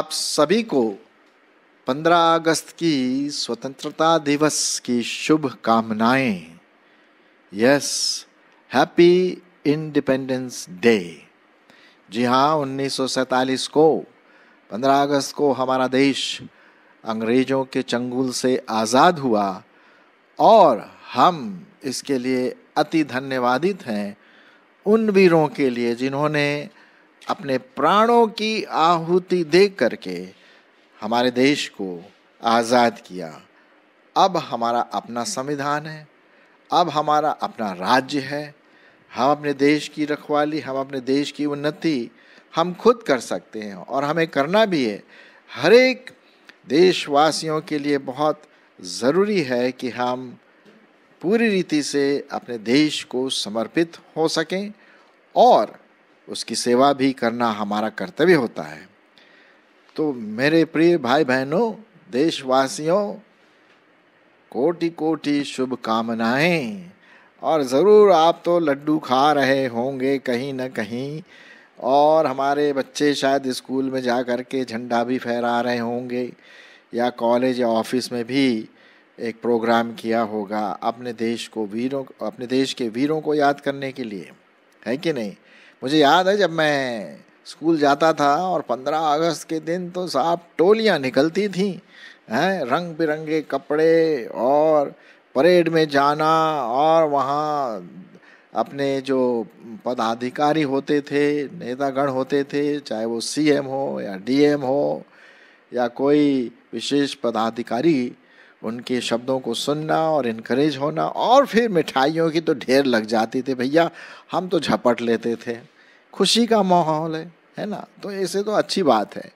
आप सभी को 15 अगस्त की स्वतंत्रता दिवस की शुभकामनाएं यस हैप्पी इंडिपेंडेंस डे जी हाँ उन्नीस को 15 अगस्त को हमारा देश अंग्रेजों के चंगुल से आज़ाद हुआ और हम इसके लिए अति धन्यवादित हैं उन वीरों के लिए जिन्होंने अपने प्राणों की आहुति दे करके हमारे देश को आज़ाद किया अब हमारा अपना संविधान है अब हमारा अपना राज्य है हम अपने देश की रखवाली हम अपने देश की उन्नति हम खुद कर सकते हैं और हमें करना भी है हर एक देशवासियों के लिए बहुत ज़रूरी है कि हम पूरी रीति से अपने देश को समर्पित हो सकें और उसकी सेवा भी करना हमारा कर्तव्य होता है तो मेरे प्रिय भाई बहनों देशवासियों कोटि कोटि शुभकामनाएं और ज़रूर आप तो लड्डू खा रहे होंगे कहीं ना कहीं और हमारे बच्चे शायद स्कूल में जा कर के झंडा भी फहरा रहे होंगे या कॉलेज या ऑफिस में भी एक प्रोग्राम किया होगा अपने देश को वीरों अपने देश के वीरों को याद करने के लिए है कि नहीं मुझे याद है जब मैं स्कूल जाता था और 15 अगस्त के दिन तो साफ टोलियाँ निकलती थीं हैं रंग बिरंगे कपड़े और परेड में जाना और वहाँ अपने जो पदाधिकारी होते थे नेतागण होते थे चाहे वो सीएम हो या डीएम हो या कोई विशेष पदाधिकारी उनके शब्दों को सुनना और इनक्रेज होना और फिर मिठाइयों की तो ढेर लग जाती थी भैया हम तो झपट लेते थे खुशी का माहौल है है ना तो ऐसे तो अच्छी बात है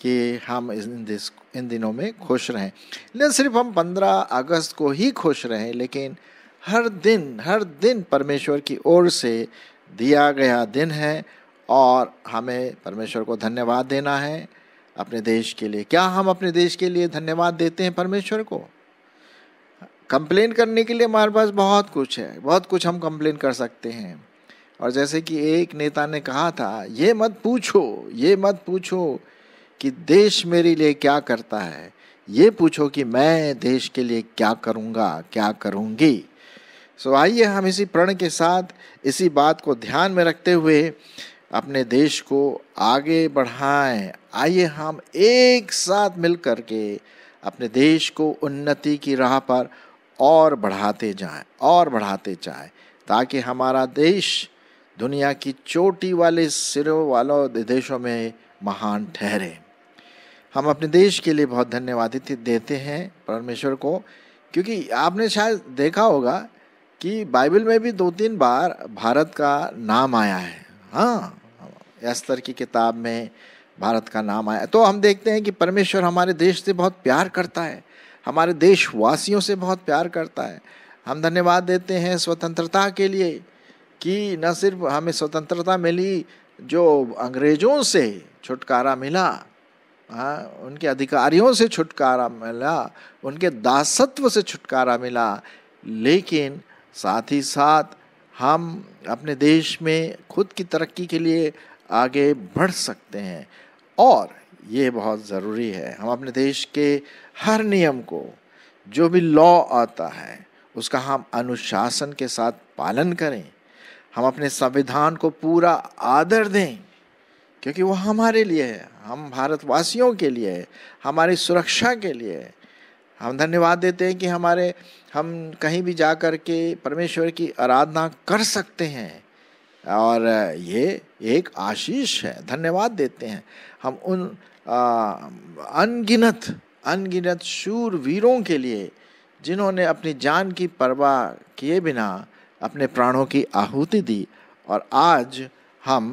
कि हम इन दिस इन दिनों में खुश रहें लेकिन सिर्फ हम 15 अगस्त को ही खुश रहें लेकिन हर दिन हर दिन परमेश्वर की ओर से दिया गया दिन है और हमें परमेश्वर को धन्यवाद देना है अपने देश के लिए क्या हम अपने देश के लिए धन्यवाद देते हैं परमेश्वर को कंप्लेन करने के लिए हमारे पास बहुत कुछ है बहुत कुछ हम कंप्लेन कर सकते हैं और जैसे कि एक नेता ने कहा था ये मत पूछो ये मत पूछो कि देश मेरे लिए क्या करता है ये पूछो कि मैं देश के लिए क्या करूँगा क्या करूँगी सो so, आइए हम इसी प्रण के साथ इसी बात को ध्यान में रखते हुए अपने देश को आगे बढ़ाएं आइए हम एक साथ मिल कर के अपने देश को उन्नति की राह पर और बढ़ाते जाएं और बढ़ाते जाएं ताकि हमारा देश दुनिया की चोटी वाले सिरों वालों देशों में महान ठहरे हम अपने देश के लिए बहुत धन्यवाद देते हैं परमेश्वर को क्योंकि आपने शायद देखा होगा कि बाइबल में भी दो तीन बार भारत का नाम आया है हाँ अस्तर की किताब में भारत का नाम आया तो हम देखते हैं कि परमेश्वर हमारे देश से बहुत प्यार करता है हमारे देशवासियों से बहुत प्यार करता है हम धन्यवाद देते हैं स्वतंत्रता के लिए कि न सिर्फ हमें स्वतंत्रता मिली जो अंग्रेजों से छुटकारा मिला हाँ उनके अधिकारियों से छुटकारा मिला उनके दासत्व से छुटकारा मिला लेकिन साथ ही साथ हम अपने देश में खुद की तरक्की के लिए आगे बढ़ सकते हैं और ये बहुत ज़रूरी है हम अपने देश के हर नियम को जो भी लॉ आता है उसका हम अनुशासन के साथ पालन करें हम अपने संविधान को पूरा आदर दें क्योंकि वो हमारे लिए है हम भारतवासियों के लिए है हमारी सुरक्षा के लिए है हम धन्यवाद देते हैं कि हमारे हम कहीं भी जा कर के परमेश्वर की आराधना कर सकते हैं और ये एक आशीष है धन्यवाद देते हैं हम उन अनगिनत अनगिनत शूर वीरों के लिए जिन्होंने अपनी जान की परवाह किए बिना अपने प्राणों की आहुति दी और आज हम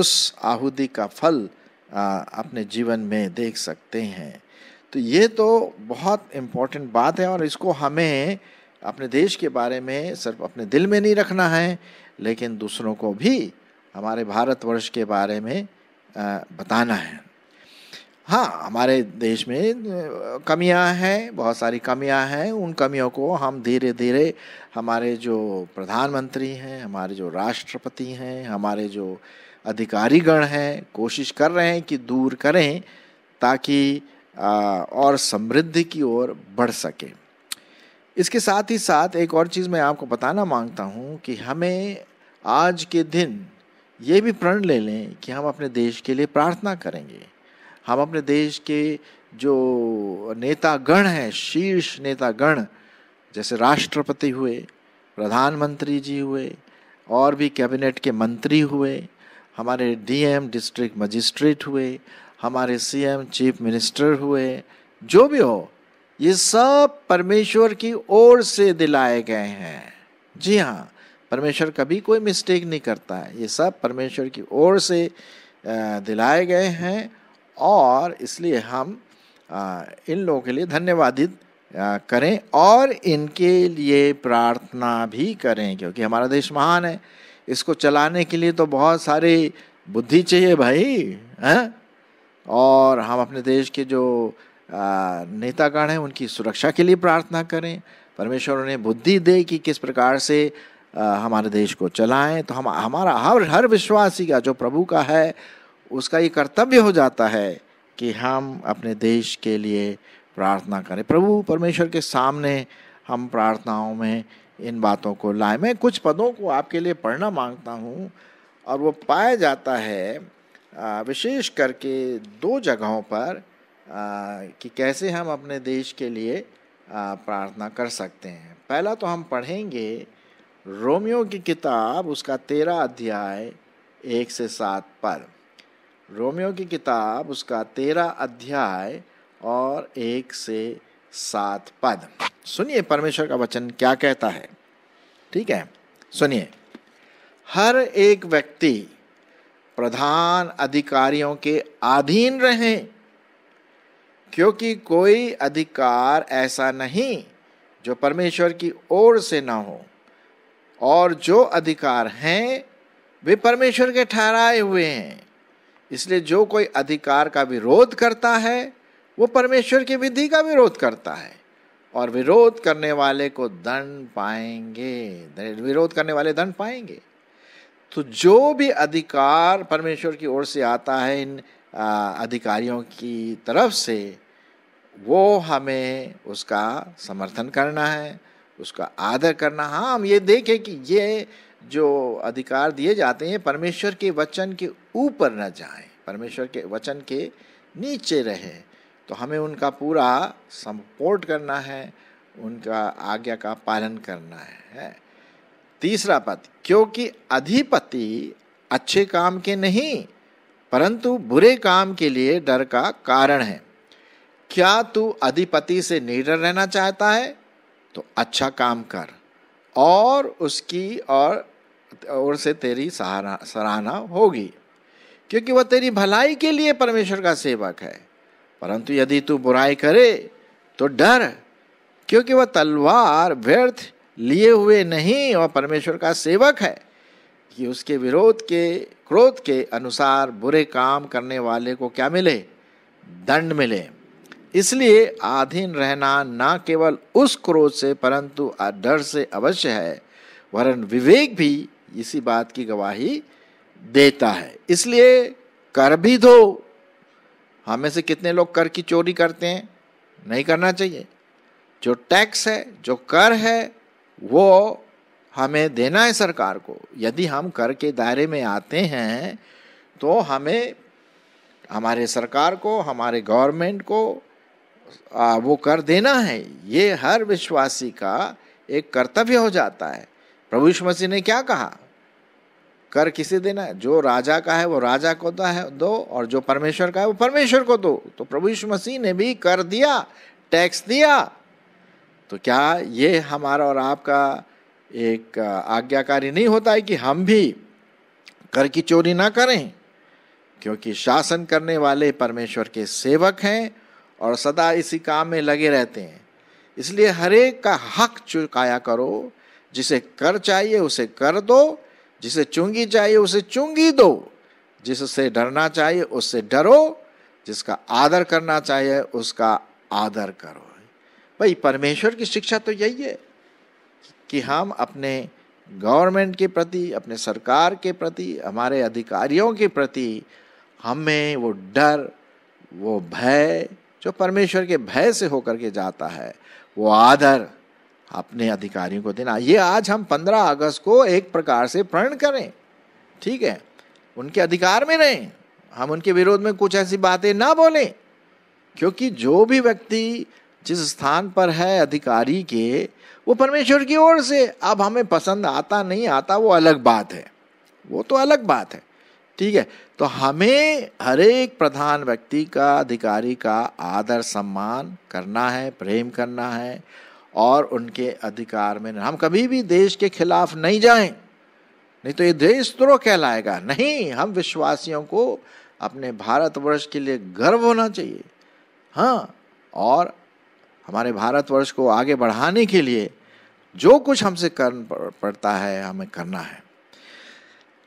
उस आहुति का फल आ, अपने जीवन में देख सकते हैं तो ये तो बहुत इम्पॉर्टेंट बात है और इसको हमें अपने देश के बारे में सिर्फ अपने दिल में नहीं रखना है लेकिन दूसरों को भी हमारे भारतवर्ष के बारे में बताना है हाँ हमारे देश में कमियां हैं बहुत सारी कमियां हैं उन कमियों को हम धीरे धीरे हमारे जो प्रधानमंत्री हैं हमारे जो राष्ट्रपति हैं हमारे जो अधिकारीगण हैं कोशिश कर रहे हैं कि दूर करें ताकि और समृद्धि की ओर बढ़ सके इसके साथ ही साथ एक और चीज़ मैं आपको बताना मांगता हूँ कि हमें आज के दिन ये भी प्रण ले लें कि हम अपने देश के लिए प्रार्थना करेंगे हम अपने देश के जो नेतागण हैं शीर्ष नेतागण जैसे राष्ट्रपति हुए प्रधानमंत्री जी हुए और भी कैबिनेट के मंत्री हुए हमारे डीएम डिस्ट्रिक्ट मजिस्ट्रेट हुए हमारे सीएम चीफ मिनिस्टर हुए जो भी हो ये सब परमेश्वर की ओर से दिलाए गए हैं जी हाँ परमेश्वर कभी कोई मिस्टेक नहीं करता है ये सब परमेश्वर की ओर से दिलाए गए हैं और इसलिए हम इन लोगों के लिए धन्यवादित करें और इनके लिए प्रार्थना भी करें क्योंकि हमारा देश महान है इसको चलाने के लिए तो बहुत सारी बुद्धि चाहिए भाई हैं और हम अपने देश के जो नेतागण हैं उनकी सुरक्षा के लिए प्रार्थना करें परमेश्वर उन्हें बुद्धि दे कि किस प्रकार से हमारे देश को चलाएं तो हम हमारा हर हर विश्वासी का जो प्रभु का है उसका ये कर्तव्य हो जाता है कि हम अपने देश के लिए प्रार्थना करें प्रभु परमेश्वर के सामने हम प्रार्थनाओं में इन बातों को लाए मैं कुछ पदों को आपके लिए पढ़ना मांगता हूँ और वो पाया जाता है विशेष करके दो जगहों पर कि कैसे हम अपने देश के लिए प्रार्थना कर सकते हैं पहला तो हम पढ़ेंगे रोमियो की किताब उसका तेरह अध्याय एक से सात पर रोमियो की किताब उसका तेरह अध्याय और एक से सात पद सुनिए परमेश्वर का वचन क्या कहता है ठीक है सुनिए हर एक व्यक्ति प्रधान अधिकारियों के अधीन रहे क्योंकि कोई अधिकार ऐसा नहीं जो परमेश्वर की ओर से ना हो और जो अधिकार हैं वे परमेश्वर के ठहराए हुए हैं इसलिए जो कोई अधिकार का विरोध करता है वो परमेश्वर की विधि का विरोध करता है और विरोध करने वाले को दंड पाएंगे विरोध करने वाले दंड पाएंगे तो जो भी अधिकार परमेश्वर की ओर से आता है इन अधिकारियों की तरफ से वो हमें उसका समर्थन करना है उसका आदर करना हाँ हम ये देखें कि ये जो अधिकार दिए जाते हैं परमेश्वर के वचन के ऊपर न जाएं परमेश्वर के वचन के नीचे रहें तो हमें उनका पूरा सपोर्ट करना है उनका आज्ञा का पालन करना है तीसरा पद क्योंकि अधिपति अच्छे काम के नहीं परंतु बुरे काम के लिए डर का कारण है क्या तू अधिपति से निडर रहना चाहता है तो अच्छा काम कर और उसकी और ओर से तेरी सहारा सराहना होगी क्योंकि वह तेरी भलाई के लिए परमेश्वर का सेवक है परंतु यदि तू बुराई करे तो डर क्योंकि वह तलवार व्यर्थ लिए हुए नहीं और परमेश्वर का सेवक है कि उसके विरोध के क्रोध के अनुसार बुरे काम करने वाले को क्या मिले दंड मिले इसलिए आधीन रहना ना केवल उस क्रोध से परंतु डर से अवश्य है वरन विवेक भी इसी बात की गवाही देता है इसलिए कर भी दो हमें से कितने लोग कर की चोरी करते हैं नहीं करना चाहिए जो टैक्स है जो कर है वो हमें देना है सरकार को यदि हम कर के दायरे में आते हैं तो हमें हमारे सरकार को हमारे गवर्नमेंट को आ, वो कर देना है ये हर विश्वासी का एक कर्तव्य हो जाता है प्रभु यीशु मसीह ने क्या कहा कर किसे देना है जो राजा का है वो राजा को दा है दो और जो परमेश्वर का है वो परमेश्वर को दो तो प्रभु यीशु मसीह ने भी कर दिया टैक्स दिया तो क्या ये हमारा और आपका एक आज्ञाकारी नहीं होता है कि हम भी कर की चोरी ना करें क्योंकि शासन करने वाले परमेश्वर के सेवक हैं और सदा इसी काम में लगे रहते हैं इसलिए हरेक का हक चुकाया करो जिसे कर चाहिए उसे कर दो जिसे चुंगी चाहिए उसे चुंगी दो जिससे डरना चाहिए उससे डरो जिसका आदर करना चाहिए उसका आदर करो भाई परमेश्वर की शिक्षा तो यही है कि हम अपने गवर्नमेंट के प्रति अपने सरकार के प्रति हमारे अधिकारियों के प्रति हमें वो डर वो भय जो परमेश्वर के भय से होकर के जाता है वो आदर अपने अधिकारियों को देना ये आज हम 15 अगस्त को एक प्रकार से प्रण करें ठीक है उनके अधिकार में रहें हम उनके विरोध में कुछ ऐसी बातें ना बोलें क्योंकि जो भी व्यक्ति जिस स्थान पर है अधिकारी के वो परमेश्वर की ओर से अब हमें पसंद आता नहीं आता वो अलग बात है वो तो अलग बात है ठीक है तो हमें हर एक प्रधान व्यक्ति का अधिकारी का आदर सम्मान करना है प्रेम करना है और उनके अधिकार में हम कभी भी देश के खिलाफ नहीं जाएं नहीं तो ये देश तुरो कहलाएगा नहीं हम विश्वासियों को अपने भारतवर्ष के लिए गर्व होना चाहिए हाँ और हमारे भारतवर्ष को आगे बढ़ाने के लिए जो कुछ हमसे कर पड़ता है हमें करना है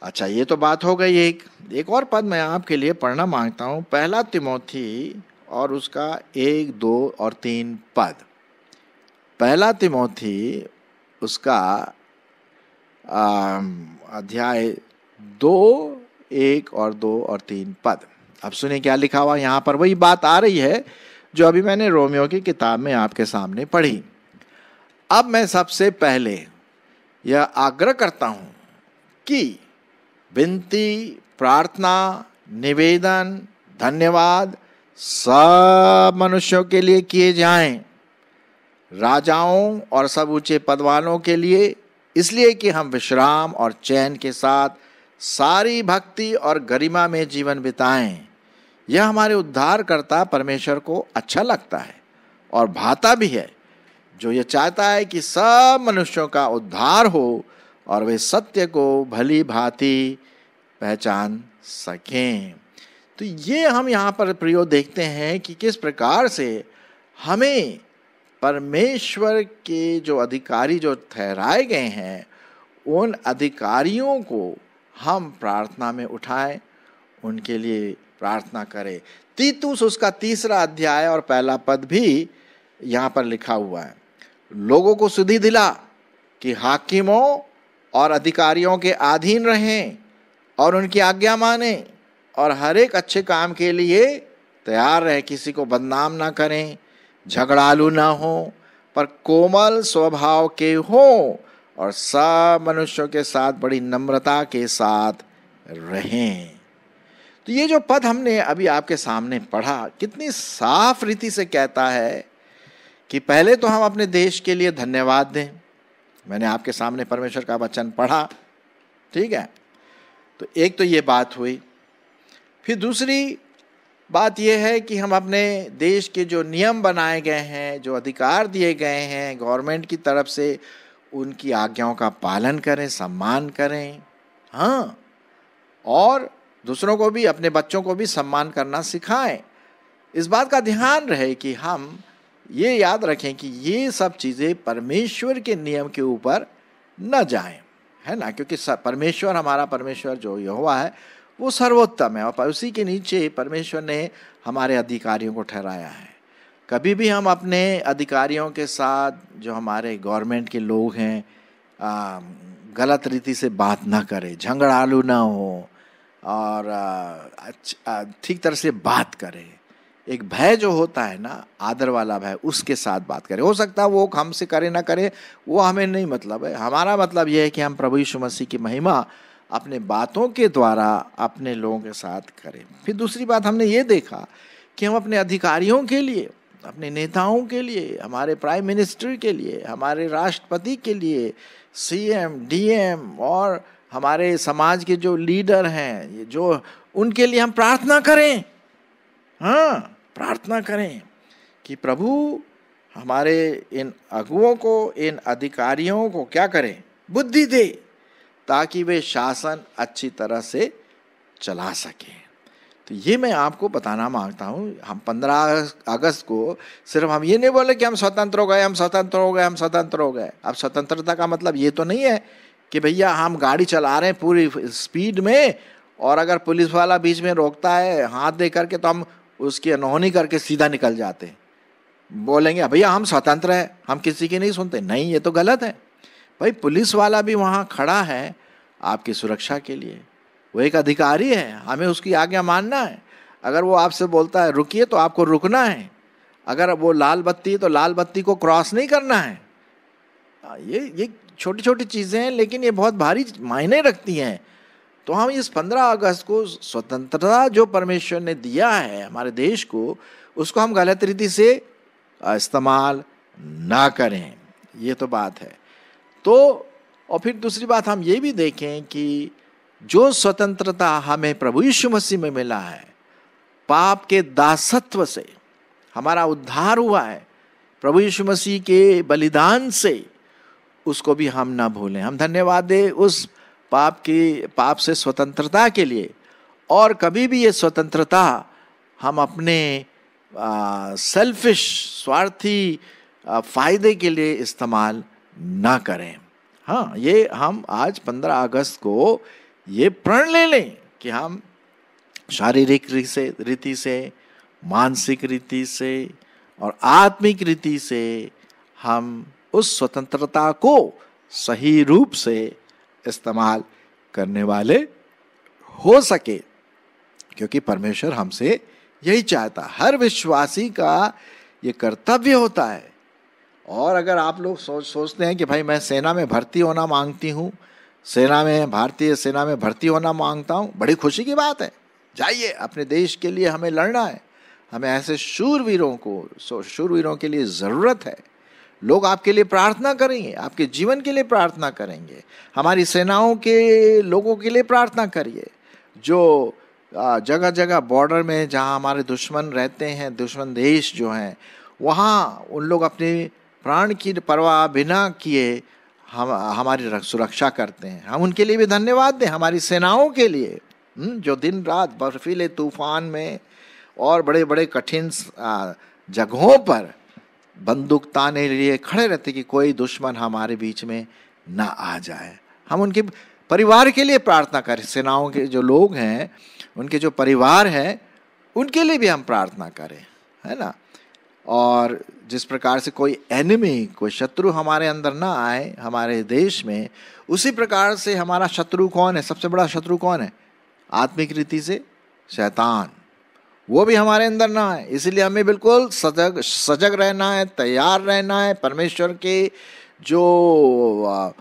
अच्छा ये तो बात हो गई एक एक और पद मैं आपके लिए पढ़ना मांगता हूँ पहला तिमोथी और उसका एक दो और तीन पद पहला तिमोथी उसका आ, अध्याय दो एक और दो और तीन पद अब सुने क्या लिखा हुआ यहाँ पर वही बात आ रही है जो अभी मैंने रोमियो की किताब में आपके सामने पढ़ी अब मैं सबसे पहले यह आग्रह करता हूँ कि विनती प्रार्थना निवेदन धन्यवाद सब मनुष्यों के लिए किए जाएं राजाओं और सब ऊंचे पद वालों के लिए इसलिए कि हम विश्राम और चैन के साथ सारी भक्ति और गरिमा में जीवन बिताएं यह हमारे उद्धारकर्ता परमेश्वर को अच्छा लगता है और भाता भी है जो ये चाहता है कि सब मनुष्यों का उद्धार हो और वे सत्य को भली भांति पहचान सकें तो ये हम यहाँ पर प्रयोग देखते हैं कि किस प्रकार से हमें परमेश्वर के जो अधिकारी जो ठहराए गए हैं उन अधिकारियों को हम प्रार्थना में उठाएं उनके लिए प्रार्थना करें तीतुस उसका तीसरा अध्याय और पहला पद भी यहाँ पर लिखा हुआ है लोगों को सुधि दिला कि हाकिमों और अधिकारियों के अधीन रहें और उनकी आज्ञा माने और हर एक अच्छे काम के लिए तैयार रहे किसी को बदनाम ना करें झगड़ालू ना हो पर कोमल स्वभाव के हों और सब मनुष्यों के साथ बड़ी नम्रता के साथ रहें तो ये जो पद हमने अभी आपके सामने पढ़ा कितनी साफ रीति से कहता है कि पहले तो हम अपने देश के लिए धन्यवाद दें मैंने आपके सामने परमेश्वर का वचन पढ़ा ठीक है तो एक तो ये बात हुई फिर दूसरी बात यह है कि हम अपने देश के जो नियम बनाए गए हैं जो अधिकार दिए गए हैं गवर्नमेंट की तरफ से उनकी आज्ञाओं का पालन करें सम्मान करें हाँ और दूसरों को भी अपने बच्चों को भी सम्मान करना सिखाएं इस बात का ध्यान रहे कि हम ये याद रखें कि ये सब चीज़ें परमेश्वर के नियम के ऊपर न जाएं है ना क्योंकि परमेश्वर हमारा परमेश्वर जो यहोवा है वो सर्वोत्तम है और उसी के नीचे परमेश्वर ने हमारे अधिकारियों को ठहराया है कभी भी हम अपने अधिकारियों के साथ जो हमारे गवर्नमेंट के लोग हैं गलत रीति से बात ना करें झगड़ालू ना हो और ठीक तरह से बात करें एक भय जो होता है ना आदर वाला भय उसके साथ बात करें हो सकता है वो हमसे करे ना करे वो हमें नहीं मतलब है हमारा मतलब यह है कि हम प्रभु यीशु मसीह की महिमा अपने बातों के द्वारा अपने लोगों के साथ करें फिर दूसरी बात हमने ये देखा कि हम अपने अधिकारियों के लिए अपने नेताओं के लिए हमारे प्राइम मिनिस्टर के लिए हमारे राष्ट्रपति के लिए सीएम डीएम और हमारे समाज के जो लीडर हैं जो उनके लिए हम प्रार्थना करें हाँ प्रार्थना करें कि प्रभु हमारे इन अगुओं को इन अधिकारियों को क्या करें बुद्धि दे ताकि वे शासन अच्छी तरह से चला सकें तो ये मैं आपको बताना मांगता हूँ हम पंद्रह अगस्त को सिर्फ हम ये नहीं बोले कि हम स्वतंत्र हो गए हम स्वतंत्र हो गए हम स्वतंत्र हो गए अब स्वतंत्रता का मतलब ये तो नहीं है कि भैया हम गाड़ी चला रहे हैं पूरी स्पीड में और अगर पुलिस वाला बीच में रोकता है हाथ दे करके तो हम उसकी अनहोनी करके सीधा निकल जाते हैं बोलेंगे भैया हम स्वतंत्र हैं हम किसी की नहीं सुनते नहीं ये तो गलत है भाई पुलिस वाला भी वहाँ खड़ा है आपकी सुरक्षा के लिए वो एक अधिकारी है हमें उसकी आज्ञा मानना है अगर वो आपसे बोलता है रुकिए तो आपको रुकना है अगर वो लाल बत्ती तो लाल बत्ती को क्रॉस नहीं करना है ये ये छोटी छोटी चीज़ें हैं लेकिन ये बहुत भारी मायने रखती हैं तो हम इस पंद्रह अगस्त को स्वतंत्रता जो परमेश्वर ने दिया है हमारे देश को उसको हम गलत रीति से इस्तेमाल ना करें ये तो बात है तो और फिर दूसरी बात हम ये भी देखें कि जो स्वतंत्रता हमें प्रभु यीशु मसीह में मिला है पाप के दासत्व से हमारा उद्धार हुआ है प्रभु यीशु मसीह के बलिदान से उसको भी हम ना भूलें हम धन्यवाद दें उस पाप की पाप से स्वतंत्रता के लिए और कभी भी ये स्वतंत्रता हम अपने सेल्फिश स्वार्थी आ, फायदे के लिए इस्तेमाल ना करें हाँ ये हम आज 15 अगस्त को ये प्रण ले लें कि हम शारीरिक रीति से मानसिक रीति से और आत्मिक रीति से हम उस स्वतंत्रता को सही रूप से इस्तेमाल करने वाले हो सके क्योंकि परमेश्वर हमसे यही चाहता हर विश्वासी का ये कर्तव्य होता है और अगर आप लोग सोच सोचते हैं कि भाई मैं सेना में भर्ती होना मांगती हूँ सेना में भारतीय सेना में भर्ती होना मांगता हूँ बड़ी खुशी की बात है जाइए अपने देश के लिए हमें लड़ना है हमें ऐसे शूरवीरों को शूरवीरों के लिए ज़रूरत है लोग आपके लिए प्रार्थना करेंगे आपके जीवन के लिए प्रार्थना करेंगे हमारी सेनाओं के लोगों के लिए प्रार्थना करिए जो जगह जगह बॉर्डर में जहाँ हमारे दुश्मन रहते हैं दुश्मन देश जो हैं वहाँ उन लोग अपनी प्राण की परवाह बिना किए हम हमारी सुरक्षा करते हैं हम उनके लिए भी धन्यवाद दें हमारी सेनाओं के लिए हम्म, जो दिन रात बर्फीले तूफान में और बड़े बड़े कठिन जगहों पर बंदूक ताने लिए खड़े रहते कि कोई दुश्मन हमारे बीच में ना आ जाए हम उनके परिवार के लिए प्रार्थना करें सेनाओं के जो लोग हैं उनके जो परिवार हैं उनके लिए भी हम प्रार्थना करें है ना और जिस प्रकार से कोई एनिमी कोई शत्रु हमारे अंदर ना आए हमारे देश में उसी प्रकार से हमारा शत्रु कौन है सबसे बड़ा शत्रु कौन है आत्मिक रीति से शैतान वो भी हमारे अंदर ना आए इसलिए हमें बिल्कुल सजग सजग रहना है तैयार रहना है परमेश्वर के जो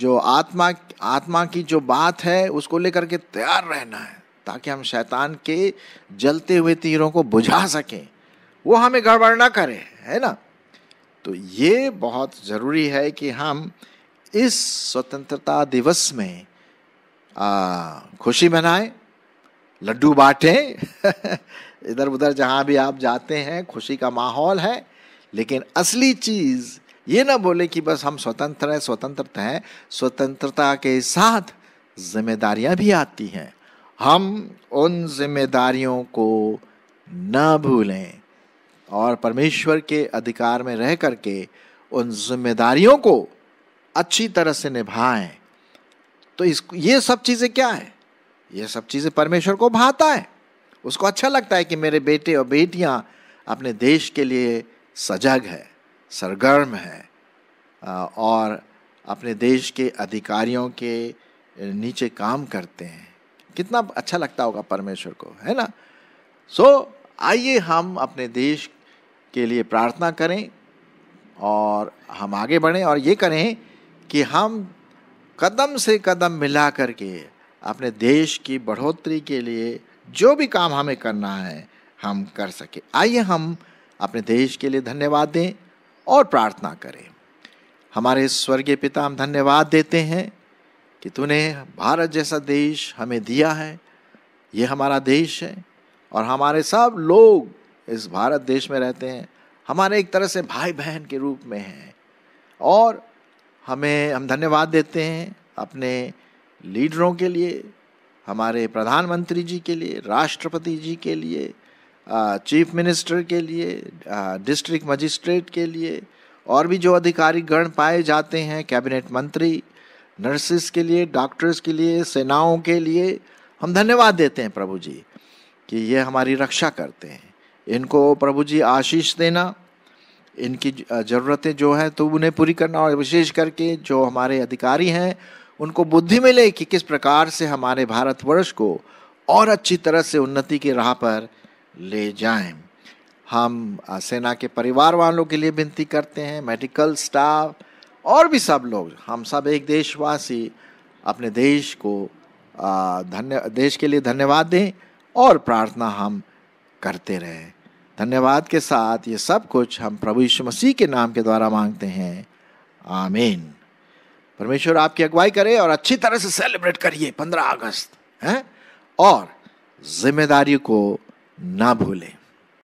जो आत्मा आत्मा की जो बात है उसको लेकर के तैयार रहना है ताकि हम शैतान के जलते हुए तीरों को बुझा सकें वो हमें गड़बड़ ना करे है ना तो ये बहुत ज़रूरी है कि हम इस स्वतंत्रता दिवस में आ, खुशी मनाएं लड्डू बांटें इधर उधर जहाँ भी आप जाते हैं खुशी का माहौल है लेकिन असली चीज़ ये ना बोले कि बस हम स्वतंत्र हैं स्वतंत्रता हैं स्वतंत्रता के साथ जिम्मेदारियां भी आती हैं हम उन जिम्मेदारियों को न भूलें और परमेश्वर के अधिकार में रह करके उन जिम्मेदारियों को अच्छी तरह से निभाएं तो इस ये सब चीज़ें क्या है ये सब चीज़ें परमेश्वर को भाता है उसको अच्छा लगता है कि मेरे बेटे और बेटियां अपने देश के लिए सजग है सरगर्म है और अपने देश के अधिकारियों के नीचे काम करते हैं कितना अच्छा लगता होगा परमेश्वर को है ना सो so, आइए हम अपने देश के लिए प्रार्थना करें और हम आगे बढ़ें और ये करें कि हम कदम से कदम मिला करके अपने देश की बढ़ोतरी के लिए जो भी काम हमें करना है हम कर सके आइए हम अपने देश के लिए धन्यवाद दें और प्रार्थना करें हमारे स्वर्गीय पिता हम धन्यवाद देते हैं कि तूने भारत जैसा देश हमें दिया है ये हमारा देश है और हमारे सब लोग इस भारत देश में रहते हैं हमारे एक तरह से भाई बहन के रूप में हैं और हमें हम धन्यवाद देते हैं अपने लीडरों के लिए हमारे प्रधानमंत्री जी के लिए राष्ट्रपति जी के लिए चीफ मिनिस्टर के लिए डिस्ट्रिक्ट मजिस्ट्रेट के लिए और भी जो अधिकारी गण पाए जाते हैं कैबिनेट मंत्री नर्सिस के लिए डॉक्टर्स के लिए सेनाओं के लिए हम धन्यवाद देते हैं प्रभु जी कि ये हमारी रक्षा करते हैं इनको प्रभु जी आशीष देना इनकी ज़रूरतें जो हैं तो उन्हें पूरी करना और विशेष करके जो हमारे अधिकारी हैं उनको बुद्धि मिले कि किस प्रकार से हमारे भारतवर्ष को और अच्छी तरह से उन्नति की राह पर ले जाएं। हम सेना के परिवार वालों के लिए विनती करते हैं मेडिकल स्टाफ और भी सब लोग हम सब एक देशवासी अपने देश को धन्य देश के लिए धन्यवाद दें और प्रार्थना हम करते रहे धन्यवाद के साथ ये सब कुछ हम प्रभु यीशु मसीह के नाम के द्वारा मांगते हैं आमीन परमेश्वर आपकी अगुवाई करे और अच्छी तरह से सेलिब्रेट करिए पंद्रह अगस्त हैं और जिम्मेदारी को ना भूलें